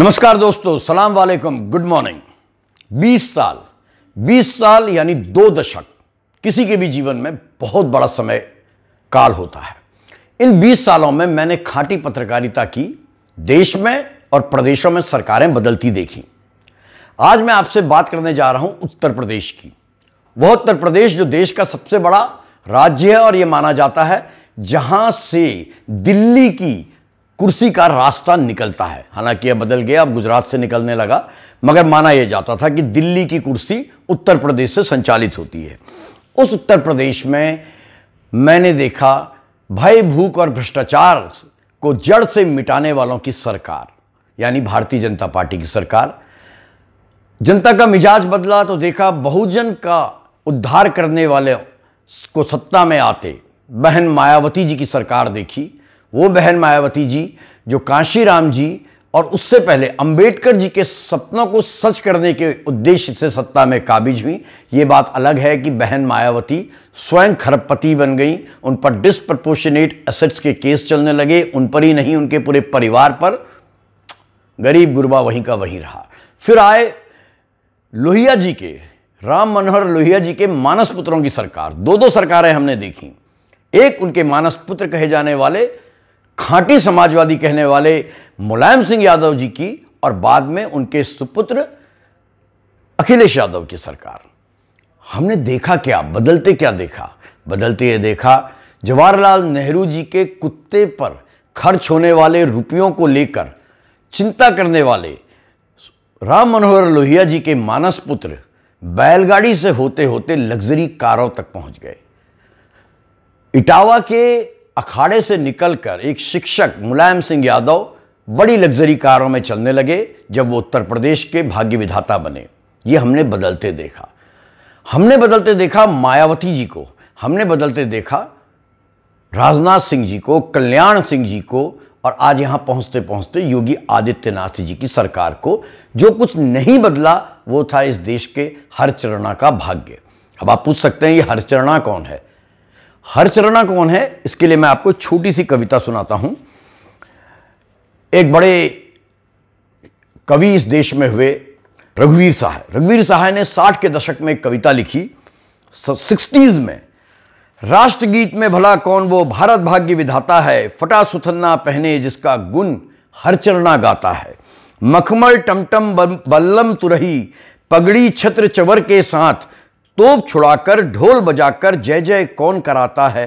नमस्कार दोस्तों सलाम वालेकुम गुड मॉर्निंग 20 साल 20 साल यानी दो दशक किसी के भी जीवन में बहुत बड़ा समय काल होता है इन 20 सालों में मैंने खाटी पत्रकारिता की देश में और प्रदेशों में सरकारें बदलती देखी आज मैं आपसे बात करने जा रहा हूं उत्तर प्रदेश की वह उत्तर प्रदेश जो देश का सबसे बड़ा राज्य है और ये माना जाता है जहां से दिल्ली की कुर्सी का रास्ता निकलता है हालांकि यह बदल गया अब गुजरात से निकलने लगा मगर माना यह जाता था कि दिल्ली की कुर्सी उत्तर प्रदेश से संचालित होती है उस उत्तर प्रदेश में मैंने देखा भय भूख और भ्रष्टाचार को जड़ से मिटाने वालों की सरकार यानी भारतीय जनता पार्टी की सरकार जनता का मिजाज बदला तो देखा बहुजन का उद्धार करने वाले को सत्ता में आते बहन मायावती जी की सरकार देखी वो बहन मायावती जी जो कांशीराम जी और उससे पहले अंबेडकर जी के सपनों को सच करने के उद्देश्य से सत्ता में काबिज हुई ये बात अलग है कि बहन मायावती स्वयं खरबपति बन गई उन पर डिस्प्रपोर्शनेट एसेट्स के केस चलने लगे उन पर ही नहीं उनके पूरे परिवार पर गरीब गुरबा वहीं का वहीं रहा फिर आए लोहिया जी के राम मनोहर लोहिया जी के मानस पुत्रों की सरकार दो दो सरकारें हमने देखी एक उनके मानस पुत्र कहे जाने वाले खांटी समाजवादी कहने वाले मुलायम सिंह यादव जी की और बाद में उनके सुपुत्र अखिलेश यादव की सरकार हमने देखा क्या बदलते क्या देखा बदलते ये देखा जवाहरलाल नेहरू जी के कुत्ते पर खर्च होने वाले रुपयों को लेकर चिंता करने वाले राम मनोहर लोहिया जी के मानस पुत्र बैलगाड़ी से होते होते लग्जरी कारों तक पहुंच गए इटावा के अखाड़े से निकलकर एक शिक्षक मुलायम सिंह यादव बड़ी लग्जरी कारों में चलने लगे जब वो उत्तर प्रदेश के भाग्य विधाता बने ये हमने बदलते देखा हमने बदलते देखा मायावती जी को हमने बदलते देखा राजनाथ सिंह जी को कल्याण सिंह जी को और आज यहाँ पहुँचते पहुँचते योगी आदित्यनाथ जी की सरकार को जो कुछ नहीं बदला वो था इस देश के हर चरणा का भाग्य अब आप पूछ सकते हैं ये हर चरणा कौन है हरचरणा कौन है इसके लिए मैं आपको छोटी सी कविता सुनाता हूं एक बड़े कवि इस देश में हुए रघुवीर सहाय रघुवीर सहाय ने 60 के दशक में एक कविता लिखी सिक्सटीज में राष्ट्रगीत में भला कौन वो भारत भाग्य विधाता है फटा सुथन्ना पहने जिसका गुण हर चरणा गाता है मखमल टमटम बल्लम तुरही पगड़ी छत्र चवर के साथ तोप छुड़ाकर ढोल बजाकर जय जय कौन कराता है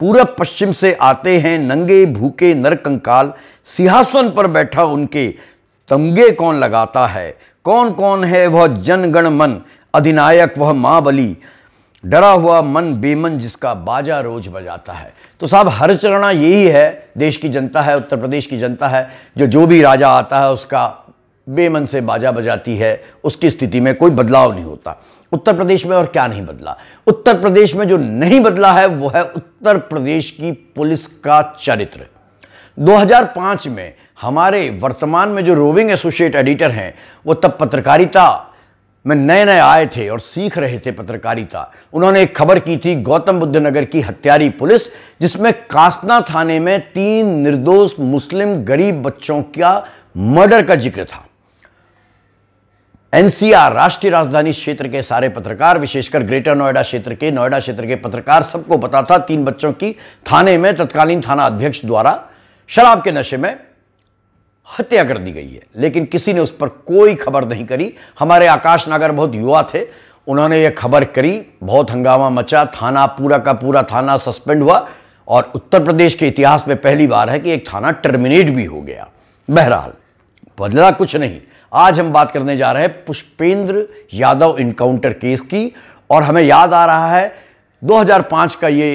पूरब पश्चिम से आते हैं नंगे भूखे नरकंकाल सिंहासन पर बैठा उनके तमगे कौन लगाता है कौन कौन है वह जनगण मन अधिनायक वह माँ बली डरा हुआ मन बेमन जिसका बाजा रोज बजाता है तो साहब हर चरणा यही है देश की जनता है उत्तर प्रदेश की जनता है जो जो भी राजा आता है उसका बेमन से बाजा बजाती है उसकी स्थिति में कोई बदलाव नहीं होता उत्तर प्रदेश में और क्या नहीं बदला उत्तर प्रदेश में जो नहीं बदला है वो है उत्तर प्रदेश की पुलिस का चरित्र 2005 में हमारे वर्तमान में जो रोविंग एसोसिएट एडिटर हैं वो तब पत्रकारिता में नए नए आए थे और सीख रहे थे पत्रकारिता उन्होंने एक खबर की थी गौतम बुद्ध नगर की हत्यारी पुलिस जिसमें कासना थाने में तीन निर्दोष मुस्लिम गरीब बच्चों का मर्डर का जिक्र था एनसीआर राष्ट्रीय राजधानी क्षेत्र के सारे पत्रकार विशेषकर ग्रेटर नोएडा क्षेत्र के नोएडा क्षेत्र के पत्रकार सबको पता था तीन बच्चों की थाने में तत्कालीन थाना अध्यक्ष द्वारा शराब के नशे में हत्या कर दी गई है लेकिन किसी ने उस पर कोई खबर नहीं करी हमारे आकाश नागर बहुत युवा थे उन्होंने यह खबर करी बहुत हंगामा मचा थाना पूरा का पूरा थाना सस्पेंड हुआ और उत्तर प्रदेश के इतिहास में पहली बार है कि एक थाना टर्मिनेट भी हो गया बहरहाल बदला कुछ नहीं आज हम बात करने जा रहे हैं पुष्पेंद्र यादव इनकाउंटर केस की और हमें याद आ रहा है 2005 का ये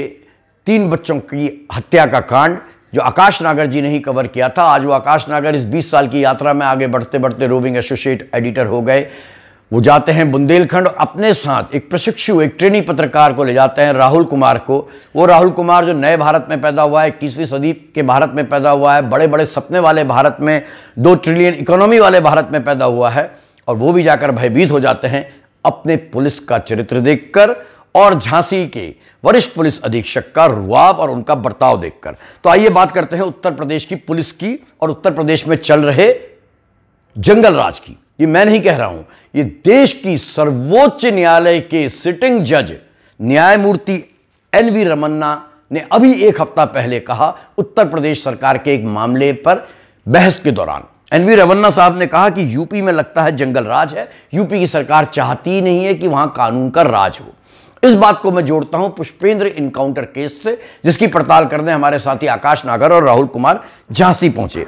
तीन बच्चों की हत्या का कांड जो आकाश नागर जी ने ही कवर किया था आज वो आकाश नागर इस 20 साल की यात्रा में आगे बढ़ते बढ़ते रोविंग एसोसिएट एडिटर हो गए वो जाते हैं बुंदेलखंड अपने साथ एक प्रशिक्षु एक ट्रेनिंग पत्रकार को ले जाते हैं राहुल कुमार को वो राहुल कुमार जो नए भारत में पैदा हुआ है इक्कीसवीं सदी के भारत में पैदा हुआ है बड़े बड़े सपने वाले भारत में दो ट्रिलियन इकोनॉमी वाले भारत में पैदा हुआ है और वो भी जाकर भयभीत हो जाते हैं अपने पुलिस का चरित्र देखकर और झांसी के वरिष्ठ पुलिस अधीक्षक का रुआब और उनका बर्ताव देखकर तो आइए बात करते हैं उत्तर प्रदेश की पुलिस की और उत्तर प्रदेश में चल रहे जंगल राज की ये मैं नहीं कह रहा हूं ये देश की सर्वोच्च न्यायालय के सिटिंग जज न्यायमूर्ति एन वी रमन्ना ने अभी एक हफ्ता पहले कहा उत्तर प्रदेश सरकार के एक मामले पर बहस के दौरान एन वी रमन्ना साहब ने कहा कि यूपी में लगता है जंगल राज है यूपी की सरकार चाहती नहीं है कि वहां कानून का राज हो इस बात को मैं जोड़ता हूं पुष्पेंद्र इनकाउंटर केस से जिसकी पड़ताल करने हमारे साथी आकाश नागर और राहुल कुमार झांसी पहुंचे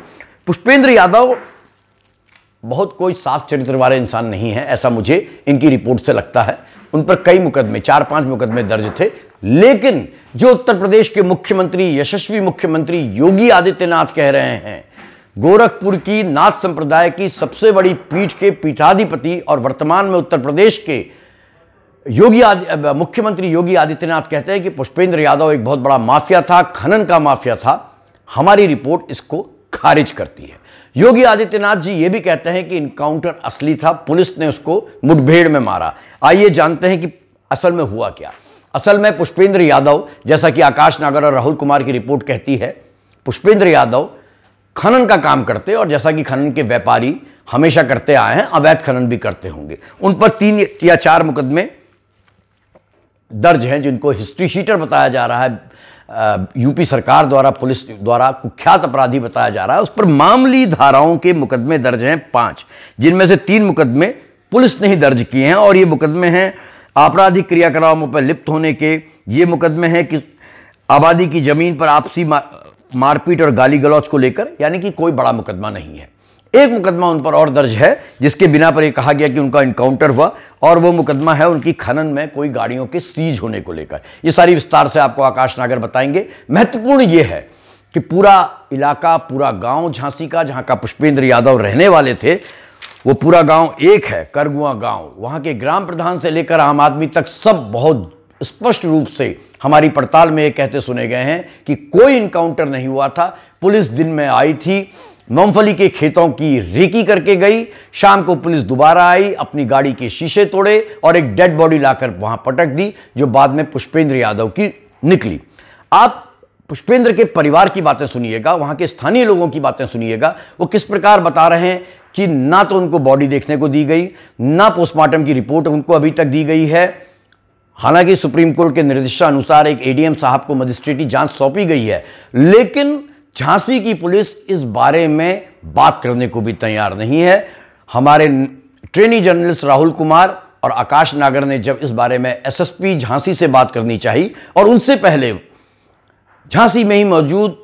पुष्पेंद्र यादव बहुत कोई साफ चरित्र वाले इंसान नहीं है ऐसा मुझे इनकी रिपोर्ट से लगता है उन पर कई मुकदमे चार पांच मुकदमे दर्ज थे लेकिन जो उत्तर प्रदेश के मुख्यमंत्री यशस्वी मुख्यमंत्री योगी आदित्यनाथ कह रहे हैं गोरखपुर की नाथ संप्रदाय की सबसे बड़ी पीठ के पीठाधिपति और वर्तमान में उत्तर प्रदेश के योगी आदि मुख्यमंत्री योगी आदित्यनाथ कहते हैं कि पुष्पेंद्र यादव एक बहुत बड़ा माफिया था खनन का माफिया था हमारी रिपोर्ट इसको खारिज करती है योगी आदित्यनाथ जी ये भी कहते हैं कि इनकाउंटर असली था पुलिस ने उसको मुठभेड़ में मारा आइए जानते हैं कि असल में हुआ क्या असल में पुष्पेंद्र यादव जैसा कि आकाश नागर और राहुल कुमार की रिपोर्ट कहती है पुष्पेंद्र यादव खनन का काम करते और जैसा कि खनन के व्यापारी हमेशा करते आए हैं अवैध खनन भी करते होंगे उन पर तीन या चार मुकदमे दर्ज हैं जिनको हिस्ट्री शीटर बताया जा रहा है यूपी सरकार द्वारा पुलिस द्वारा कुख्यात अपराधी बताया जा रहा है उस पर मामली धाराओं के मुकदमे दर्ज हैं पांच जिनमें से तीन मुकदमे पुलिस ने ही दर्ज किए हैं और ये मुकदमे हैं आपराधिक क्रियाकलापों पर लिप्त होने के ये मुकदमे हैं कि आबादी की ज़मीन पर आपसी मारपीट और गाली गलौज को लेकर यानी कि कोई बड़ा मुकदमा नहीं है एक मुकदमा उन पर और दर्ज है जिसके बिना पर यह कहा गया कि उनका इनकाउंटर हुआ और वो मुकदमा है उनकी खनन में कोई गाड़ियों के सीज होने को लेकर ये सारी विस्तार से आपको आकाश नागर बताएंगे महत्वपूर्ण ये है कि पूरा इलाका पूरा गांव झांसी का जहां का पुष्पेंद्र यादव रहने वाले थे वो पूरा गांव एक है करगुआ गांव वहां के ग्राम प्रधान से लेकर आम आदमी तक सब बहुत स्पष्ट रूप से हमारी पड़ताल में ये कहते सुने गए हैं कि कोई इनकाउंटर नहीं हुआ था पुलिस दिन में आई थी मूंगफली के खेतों की रेकी करके गई शाम को पुलिस दोबारा आई अपनी गाड़ी के शीशे तोड़े और एक डेड बॉडी लाकर वहां पटक दी जो बाद में पुष्पेंद्र यादव की निकली आप पुष्पेंद्र के परिवार की बातें सुनिएगा वहां के स्थानीय लोगों की बातें सुनिएगा वो किस प्रकार बता रहे हैं कि ना तो उनको बॉडी देखने को दी गई ना पोस्टमार्टम की रिपोर्ट उनको अभी तक दी गई है हालांकि सुप्रीम कोर्ट के निर्देशानुसार एक एडीएम साहब को मजिस्ट्रेटी जांच सौंपी गई है लेकिन झांसी की पुलिस इस बारे में बात करने को भी तैयार नहीं है हमारे ट्रेनी जर्नलिस्ट राहुल कुमार और आकाश नागर ने जब इस बारे में एसएसपी झांसी से बात करनी चाहिए और उनसे पहले झांसी में ही मौजूद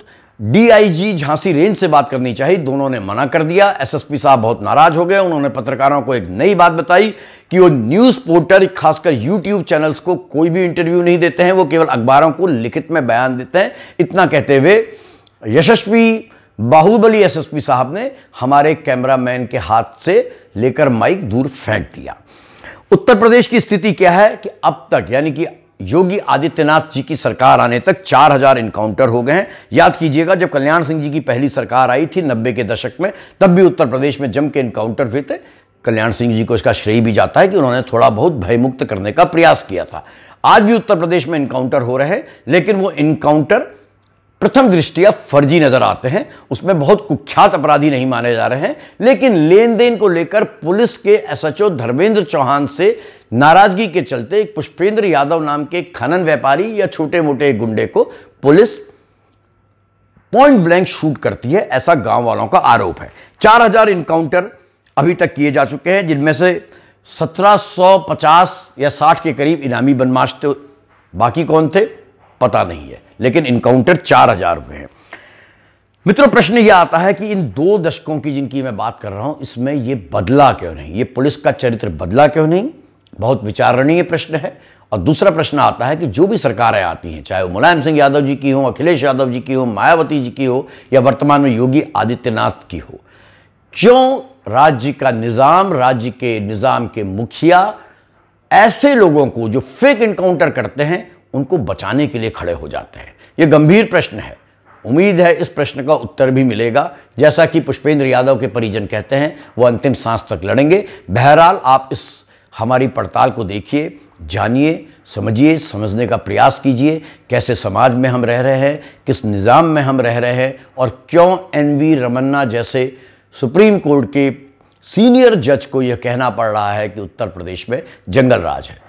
डीआईजी झांसी रेंज से बात करनी चाहिए दोनों ने मना कर दिया एसएसपी साहब बहुत नाराज हो गए उन्होंने पत्रकारों को एक नई बात बताई कि वो न्यूज़ पोर्टल खासकर यूट्यूब चैनल्स को कोई भी इंटरव्यू नहीं देते हैं वो केवल अखबारों को लिखित में बयान देते हैं इतना कहते हुए यशस्वी बाहुबली एसएसपी साहब ने हमारे कैमरामैन के हाथ से लेकर माइक दूर फेंक दिया उत्तर प्रदेश की स्थिति क्या है कि अब तक यानी कि योगी आदित्यनाथ जी की सरकार आने तक 4000 इनकाउंटर हो गए हैं याद कीजिएगा जब कल्याण सिंह जी की पहली सरकार आई थी नब्बे के दशक में तब भी उत्तर प्रदेश में जम के इनकाउंटर हुए थे कल्याण सिंह जी को इसका श्रेय भी जाता है कि उन्होंने थोड़ा बहुत भयमुक्त करने का प्रयास किया था आज भी उत्तर प्रदेश में इनकाउंटर हो रहे हैं लेकिन वो इनकाउंटर प्रथम दृष्टिया फर्जी नजर आते हैं उसमें बहुत कुख्यात अपराधी नहीं माने जा रहे हैं लेकिन लेन देन को लेकर पुलिस के एसएचओ धर्मेंद्र चौहान से नाराजगी के चलते एक पुष्पेंद्र यादव नाम के खनन व्यापारी या छोटे मोटे गुंडे को पुलिस पॉइंट ब्लैंक शूट करती है ऐसा गांव वालों का आरोप है चार हजार इनकाउंटर अभी तक किए जा चुके हैं जिनमें से 1750 या 60 के करीब इनामी बनमाश थे बाकी कौन थे पता नहीं है लेकिन इनकाउंटर चार हजार हुए हैं मित्रों प्रश्न ये आता है कि इन दो दशकों की जिनकी मैं बात कर रहा हूं इसमें यह बदला क्यों नहीं ये पुलिस का चरित्र बदला क्यों नहीं बहुत विचारणीय प्रश्न है और दूसरा प्रश्न आता है कि जो भी सरकारें आती हैं चाहे वो मुलायम सिंह यादव जी की हो अखिलेश यादव जी की हो मायावती जी की हो या वर्तमान में योगी आदित्यनाथ की हो क्यों राज्य का निज़ाम राज्य के निज़ाम के मुखिया ऐसे लोगों को जो फेक इनकाउंटर करते हैं उनको बचाने के लिए खड़े हो जाते हैं ये गंभीर प्रश्न है उम्मीद है इस प्रश्न का उत्तर भी मिलेगा जैसा कि पुष्पेंद्र यादव के परिजन कहते हैं वो अंतिम सांस तक लड़ेंगे बहरहाल आप इस हमारी पड़ताल को देखिए जानिए समझिए समझने का प्रयास कीजिए कैसे समाज में हम रह रहे हैं किस निज़ाम में हम रह रहे हैं और क्यों एन वी रमन्ना जैसे सुप्रीम कोर्ट के सीनियर जज को यह कहना पड़ रहा है कि उत्तर प्रदेश में जंगल राज है